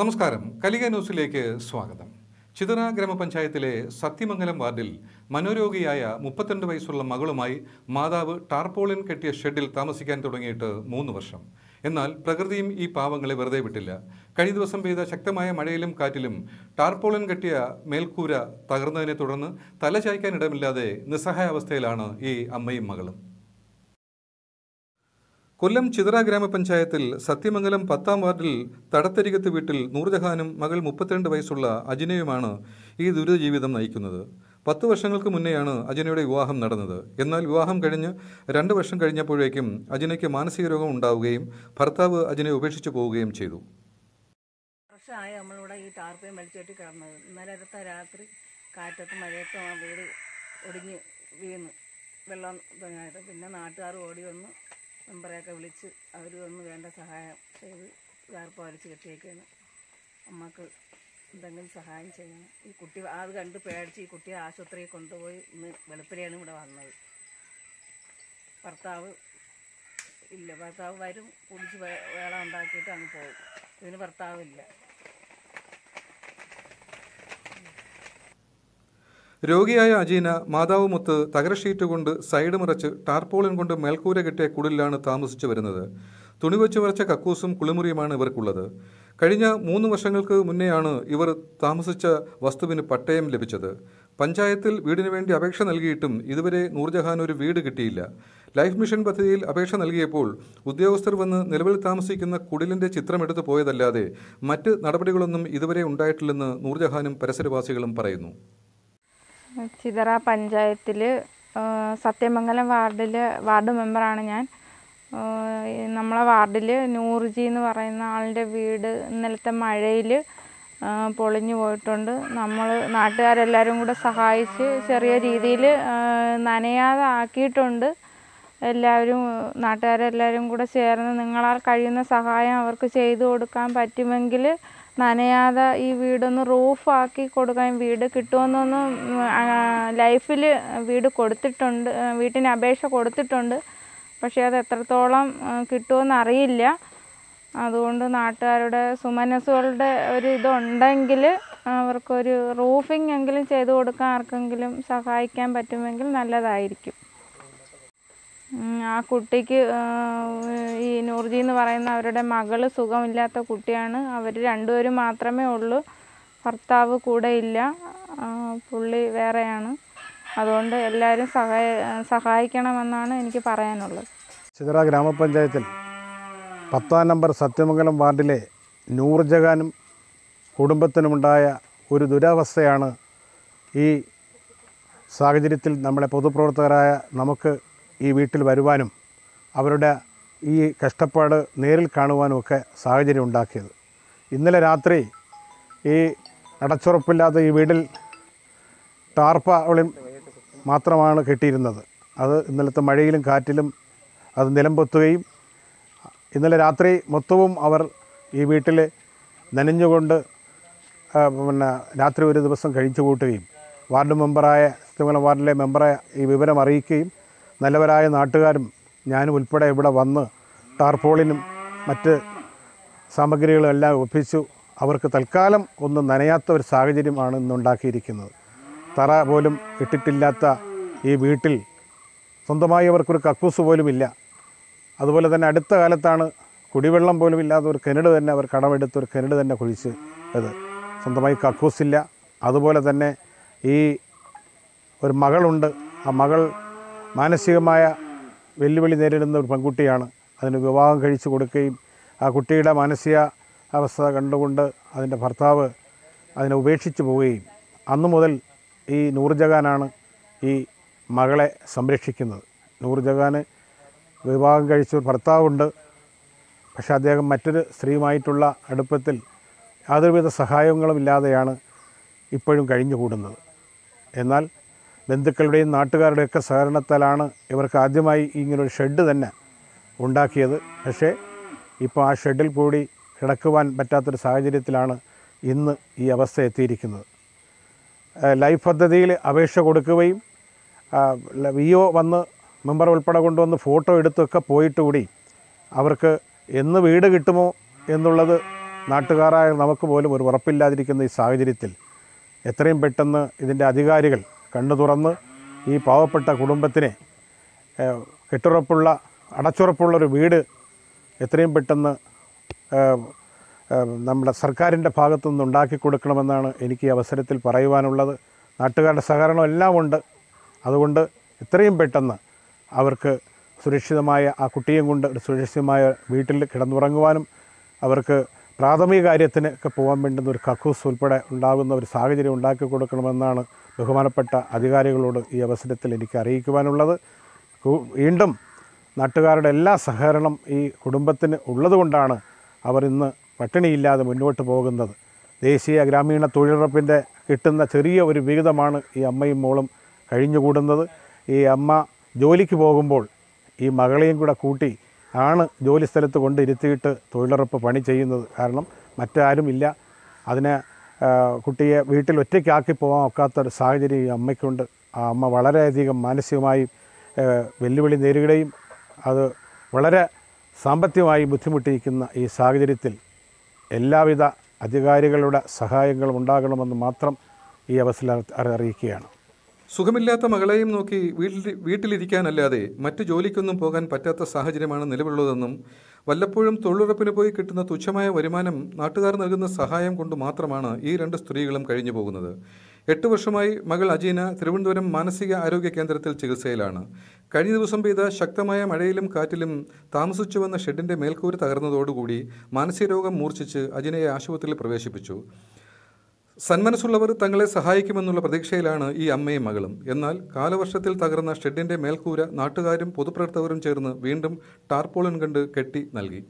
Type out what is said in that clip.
നമസ്കാരം കലിക ന്യൂസിലേക്ക് സ്വാഗതം ചിതറ ഗ്രാമപഞ്ചായത്തിലെ സത്യമംഗലം വാർഡിൽ മനോരോഗിയായ മുപ്പത്തിരണ്ട് വയസ്സുള്ള മകളുമായി മാതാവ് ടാർപോളിൻ കെട്ടിയ ഷെഡിൽ താമസിക്കാൻ തുടങ്ങിയിട്ട് മൂന്ന് വർഷം എന്നാൽ പ്രകൃതിയും ഈ പാവങ്ങളെ വെറുതെ വിട്ടില്ല കഴിഞ്ഞ ദിവസം പെയ്ത ശക്തമായ മഴയിലും കാറ്റിലും ടാർപോളിൻ കെട്ടിയ മേൽക്കൂര തകർന്നതിനെ തുടർന്ന് തലചായ്ക്കാൻ ഇടമില്ലാതെ നിസ്സഹായാവസ്ഥയിലാണ് ഈ അമ്മയും മകളും കൊല്ലം ചിതറ ഗ്രാമപഞ്ചായത്തിൽ സത്യമംഗലം പത്താം വാർഡിൽ തടത്തരികത്ത് വീട്ടിൽ നൂർജഹാനും മകൾ മുപ്പത്തിരണ്ട് വയസ്സുള്ള അജിനയുമാണ് ഈ ദുരിത ജീവിതം നയിക്കുന്നത് പത്ത് വർഷങ്ങൾക്ക് മുന്നെയാണ് അജിനയുടെ വിവാഹം നടന്നത് എന്നാൽ വിവാഹം കഴിഞ്ഞ് രണ്ട് വർഷം കഴിഞ്ഞപ്പോഴേക്കും അജിനയ്ക്ക് മാനസിക രോഗം ഉണ്ടാവുകയും ഭർത്താവ് അജിനെ ഉപേക്ഷിച്ചു പോവുകയും ചെയ്തു വർഷമായി നമ്മളിവിടെ ഈ ടാർപ്പയും വലിച്ചേട്ടി കിടന്നത് ഇന്നലത്തെ രാത്രി കാറ്റത്തും മഴയത്തും ആ വീട് ഒടിഞ്ഞ് വീണ് വെള്ളം തുടങ്ങിയത് പിന്നെ നാട്ടുകാർ ഓടി വന്ന് മെമ്പറെയൊക്കെ വിളിച്ച് അവർ ഒന്ന് വേണ്ട സഹായം ചെയ്ത് വാർപ്പ് വലിച്ച് കെട്ടിയേക്കാണ് അമ്മക്ക് എന്തെങ്കിലും സഹായം ചെയ്യണം ഈ കുട്ടി അത് കണ്ട് പേടിച്ച് ഈ കുട്ടിയെ ആശുപത്രിയിൽ കൊണ്ടുപോയി ഇന്ന് വെളുപ്പിലെയാണ് ഇവിടെ വന്നത് ഭർത്താവ് ഇല്ല ഭർത്താവ് വരും കുടിച്ച് വേള ഉണ്ടാക്കിയിട്ട് അങ്ങ് പോകും ഇതിന് ഭർത്താവില്ല രോഗിയായ അജീന മാതാവുമൊത്ത് തകര ഷീറ്റ് കൊണ്ട് സൈഡ് മറച്ച് ടാർപോളിൻ കൊണ്ട് മേൽക്കൂര കെട്ടിയ കുടിലാണ് താമസിച്ചു വരുന്നത് തുണിവെച്ച് വരച്ച കക്കൂസും കുളിമുറിയുമാണ് ഇവർക്കുള്ളത് കഴിഞ്ഞ മൂന്ന് വർഷങ്ങൾക്ക് മുന്നെയാണ് ഇവർ താമസിച്ച വസ്തുവിന് പട്ടയം ലഭിച്ചത് പഞ്ചായത്തിൽ വീടിനു വേണ്ടി അപേക്ഷ നൽകിയിട്ടും ഇതുവരെ നൂർജഹാൻ ഒരു വീട് കിട്ടിയില്ല ലൈഫ് മിഷൻ പദ്ധതിയിൽ അപേക്ഷ നൽകിയപ്പോൾ ഉദ്യോഗസ്ഥർ വന്ന് നിലവിൽ താമസിക്കുന്ന കുടിലിൻ്റെ ചിത്രമെടുത്തു പോയതല്ലാതെ മറ്റ് നടപടികളൊന്നും ഇതുവരെ ഉണ്ടായിട്ടില്ലെന്ന് നൂർജഹാനും പരിസരവാസികളും പറയുന്നു ചിതറ പഞ്ചായത്തിൽ സത്യമംഗലം വാർഡിൽ വാർഡ് മെമ്പറാണ് ഞാൻ നമ്മളെ വാർഡിൽ നൂറുജി എന്ന് പറയുന്ന ആളുടെ വീട് ഇന്നലത്തെ മഴയിൽ പൊളിഞ്ഞു പോയിട്ടുണ്ട് നമ്മൾ നാട്ടുകാരെല്ലാവരും കൂടെ സഹായിച്ച് ചെറിയ രീതിയിൽ നനയാതെ ആക്കിയിട്ടുണ്ട് എല്ലാവരും നാട്ടുകാരെല്ലാവരും കൂടെ ചേർന്ന് നിങ്ങളാൽ കഴിയുന്ന സഹായം അവർക്ക് ചെയ്തു കൊടുക്കാൻ പറ്റുമെങ്കിൽ നനയാതെ ഈ വീടൊന്ന് റൂഫാക്കി കൊടുക്കാൻ വീട് കിട്ടുമെന്നൊന്നും ലൈഫിൽ വീട് കൊടുത്തിട്ടുണ്ട് വീട്ടിന് അപേക്ഷ കൊടുത്തിട്ടുണ്ട് പക്ഷേ അത് എത്രത്തോളം കിട്ടുമെന്ന് അറിയില്ല അതുകൊണ്ട് നാട്ടുകാരുടെ സുമനസ്സുകളുടെ ഒരു ഇതുണ്ടെങ്കിൽ അവർക്കൊരു റൂഫിംഗ് എങ്കിലും ചെയ്തു കൊടുക്കാൻ ആർക്കെങ്കിലും സഹായിക്കാൻ പറ്റുമെങ്കിൽ നല്ലതായിരിക്കും ആ കുട്ടിക്ക് ഈ നൂർജി എന്ന് പറയുന്ന അവരുടെ മകൾ സുഖമില്ലാത്ത കുട്ടിയാണ് അവർ രണ്ടുപേരും മാത്രമേ ഉള്ളൂ ഭർത്താവ് കൂടെ ഇല്ല പുള്ളി വേറെയാണ് അതുകൊണ്ട് എല്ലാവരും സഹായ സഹായിക്കണമെന്നാണ് എനിക്ക് പറയാനുള്ളത് ചിതറ ഗ്രാമപഞ്ചായത്തിൽ പത്താം നമ്പർ സത്യമംഗലം വാർഡിലെ നൂർജഹാനും കുടുംബത്തിനുമുണ്ടായ ഒരു ദുരവസ്ഥയാണ് ഈ സാഹചര്യത്തിൽ നമ്മുടെ പൊതുപ്രവർത്തകരായ നമുക്ക് ഈ വീട്ടിൽ വരുവാനും അവരുടെ ഈ കഷ്ടപ്പാട് നേരിൽ ഒക്കെ സാഹചര്യം ഉണ്ടാക്കിയത് ഇന്നലെ രാത്രി ഈ അടച്ചുറപ്പില്ലാത്ത ഈ വീടിൽ ടാർപ്പളിം മാത്രമാണ് കെട്ടിയിരുന്നത് അത് ഇന്നലത്തെ മഴയിലും കാറ്റിലും അത് നിലംപൊത്തുകയും ഇന്നലെ രാത്രി മൊത്തവും അവർ ഈ വീട്ടിൽ നനഞ്ഞുകൊണ്ട് പിന്നെ രാത്രി ഒരു ദിവസം കഴിച്ചു കൂട്ടുകയും വാർഡ് മെമ്പറായ ശിവകുളം വാർഡിലെ മെമ്പറെ ഈ വിവരം അറിയിക്കുകയും നല്ലവരായ നാട്ടുകാരും ഞാനും ഉൾപ്പെടെ ഇവിടെ വന്ന് ടാർപോളിനും മറ്റ് സാമഗ്രികളും എല്ലാം ഒപ്പിച്ചു അവർക്ക് തൽക്കാലം ഒന്നും നനയാത്ത ഒരു സാഹചര്യമാണ് ഇന്നുണ്ടാക്കിയിരിക്കുന്നത് തറ പോലും ഇട്ടിട്ടില്ലാത്ത ഈ വീട്ടിൽ സ്വന്തമായി അവർക്കൊരു കക്കൂസ് പോലുമില്ല അതുപോലെ തന്നെ അടുത്ത കാലത്താണ് കുടിവെള്ളം പോലും ഇല്ലാതെ ഒരു കിണട് തന്നെ അവർ കടമെടുത്ത് ഒരു കിണട് തന്നെ കുഴിച്ച് അത് സ്വന്തമായി കക്കൂസില്ല അതുപോലെ തന്നെ ഈ ഒരു മകളുണ്ട് ആ മകൾ മാനസികമായ വെല്ലുവിളി നേരിടുന്ന ഒരു പെൺകുട്ടിയാണ് അതിന് വിവാഹം കഴിച്ചു കൊടുക്കുകയും ആ കുട്ടിയുടെ മാനസിക അവസ്ഥ കണ്ടുകൊണ്ട് അതിൻ്റെ ഭർത്താവ് അതിനെ ഉപേക്ഷിച്ചു പോവുകയും അന്നു മുതൽ ഈ നൂർജഹാനാണ് ഈ മകളെ സംരക്ഷിക്കുന്നത് നൂർജഹാന് വിവാഹം കഴിച്ച ഒരു ഭർത്താവുണ്ട് പക്ഷേ അദ്ദേഹം മറ്റൊരു സ്ത്രീയുമായിട്ടുള്ള അടുപ്പത്തിൽ യാതൊരുവിധ സഹായങ്ങളും ഇല്ലാതെയാണ് ഇപ്പോഴും കഴിഞ്ഞുകൂടുന്നത് എന്നാൽ ബന്ധുക്കളുടെയും നാട്ടുകാരുടെയൊക്കെ സഹകരണത്താലാണ് ഇവർക്ക് ആദ്യമായി ഇങ്ങനൊരു ഷെഡ് തന്നെ ഉണ്ടാക്കിയത് പക്ഷേ ഇപ്പോൾ ആ ഷെഡിൽ കൂടി കിടക്കുവാൻ പറ്റാത്തൊരു സാഹചര്യത്തിലാണ് ഇന്ന് ഈ അവസ്ഥ എത്തിയിരിക്കുന്നത് ലൈഫ് പദ്ധതിയിൽ അപേക്ഷ കൊടുക്കുകയും വി ഒ വന്ന് മെമ്പർ ഉൾപ്പെടെ കൊണ്ടുവന്ന് ഫോട്ടോ എടുത്തൊക്കെ പോയിട്ട് കൂടി അവർക്ക് എന്ന് വീട് കിട്ടുമോ എന്നുള്ളത് നാട്ടുകാരായ നമുക്ക് പോലും ഒരു ഉറപ്പില്ലാതിരിക്കുന്ന ഈ സാഹചര്യത്തിൽ എത്രയും പെട്ടെന്ന് ഇതിൻ്റെ അധികാരികൾ കണ്ണു തുറന്ന് ഈ പാവപ്പെട്ട കുടുംബത്തിന് കെട്ടുറപ്പുള്ള അടച്ചുറപ്പുള്ളൊരു വീട് എത്രയും പെട്ടെന്ന് നമ്മുടെ സർക്കാരിൻ്റെ ഭാഗത്തു നിന്ന് ഉണ്ടാക്കി കൊടുക്കണമെന്നാണ് എനിക്ക് ഈ അവസരത്തിൽ പറയുവാനുള്ളത് നാട്ടുകാരുടെ സഹകരണം എല്ലാം ഉണ്ട് അതുകൊണ്ട് എത്രയും പെട്ടെന്ന് അവർക്ക് സുരക്ഷിതമായ ആ കുട്ടിയും കൊണ്ട് ഒരു സുരക്ഷിതമായ വീട്ടിൽ കിടന്നുറങ്ങുവാനും അവർക്ക് പ്രാഥമിക കാര്യത്തിന് ഒക്കെ പോകാൻ വേണ്ടുന്ന ഒരു കക്കൂസ് ഉൾപ്പെടെ ഉണ്ടാകുന്ന ഒരു സാഹചര്യം ഉണ്ടാക്കി കൊടുക്കണമെന്നാണ് ബഹുമാനപ്പെട്ട അധികാരികളോട് ഈ അവസരത്തിൽ എനിക്ക് അറിയിക്കുവാനുള്ളത് വീണ്ടും നാട്ടുകാരുടെ എല്ലാ സഹകരണം ഈ കുടുംബത്തിന് ഉള്ളതുകൊണ്ടാണ് അവർ ഇന്ന് പട്ടിണിയില്ലാതെ മുന്നോട്ട് പോകുന്നത് ദേശീയ ഗ്രാമീണ തൊഴിലുറപ്പിൻ്റെ കിട്ടുന്ന ചെറിയ ഒരു വിഹിതമാണ് ഈ അമ്മയും മോളും കഴിഞ്ഞുകൂടുന്നത് ഈ അമ്മ ജോലിക്ക് പോകുമ്പോൾ ഈ മകളെയും കൂടെ കൂട്ടി ആണ് ജോലി കൊണ്ട് ഇരുത്തിയിട്ട് തൊഴിലുറപ്പ് പണി ചെയ്യുന്നത് കാരണം മറ്റാരുമില്ല അതിനെ കുട്ടിയെ വീട്ടിൽ ഒറ്റയ്ക്കാക്കി പോകാൻ ഒക്കാത്തൊരു സാഹചര്യം ഈ അമ്മയ്ക്കുണ്ട് ആ അമ്മ വളരെയധികം മാനസികമായി വെല്ലുവിളി നേരിടുകയും അത് വളരെ സാമ്പത്തികമായി ബുദ്ധിമുട്ടിയിരിക്കുന്ന ഈ സാഹചര്യത്തിൽ എല്ലാവിധ അധികാരികളുടെ സഹായങ്ങളും ഉണ്ടാകണമെന്ന് മാത്രം ഈ അവസരം അറിയിക്കുകയാണ് സുഖമില്ലാത്ത മകളെയും നോക്കി വീട്ടിൽ വീട്ടിലിരിക്കാനല്ലാതെ മറ്റു ജോലിക്കൊന്നും പോകാൻ പറ്റാത്ത സാഹചര്യമാണ് നിലവിലുള്ളതെന്നും വല്ലപ്പോഴും തൊഴിലുറപ്പിന് പോയി കിട്ടുന്ന തുച്ഛമായ വരുമാനം നാട്ടുകാർ നൽകുന്ന സഹായം കൊണ്ട് മാത്രമാണ് ഈ രണ്ട് സ്ത്രീകളും കഴിഞ്ഞു പോകുന്നത് എട്ട് വർഷമായി മകൾ അജീന തിരുവനന്തപുരം മാനസിക ആരോഗ്യ കേന്ദ്രത്തിൽ ചികിത്സയിലാണ് കഴിഞ്ഞ ദിവസം പെയ്ത ശക്തമായ മഴയിലും കാറ്റിലും താമസിച്ചു വന്ന ഷെഡിൻ്റെ മേൽക്കൂര തകർന്നതോടുകൂടി മാനസികരോഗം മൂർച്ഛിച്ച് അജീനയെ ആശുപത്രിയിൽ പ്രവേശിപ്പിച്ചു സന്മനസ്സുള്ളവർ തങ്ങളെ സഹായിക്കുമെന്നുള്ള പ്രതീക്ഷയിലാണ് ഈ അമ്മയും മകളും എന്നാൽ കാലവർഷത്തിൽ തകർന്ന ഷെഡിന്റെ മേൽക്കൂര നാട്ടുകാരും പൊതുപ്രവർത്തകരും ചേർന്ന് വീണ്ടും ടാർപോളിൻ കണ്ട് കെട്ടി നൽകി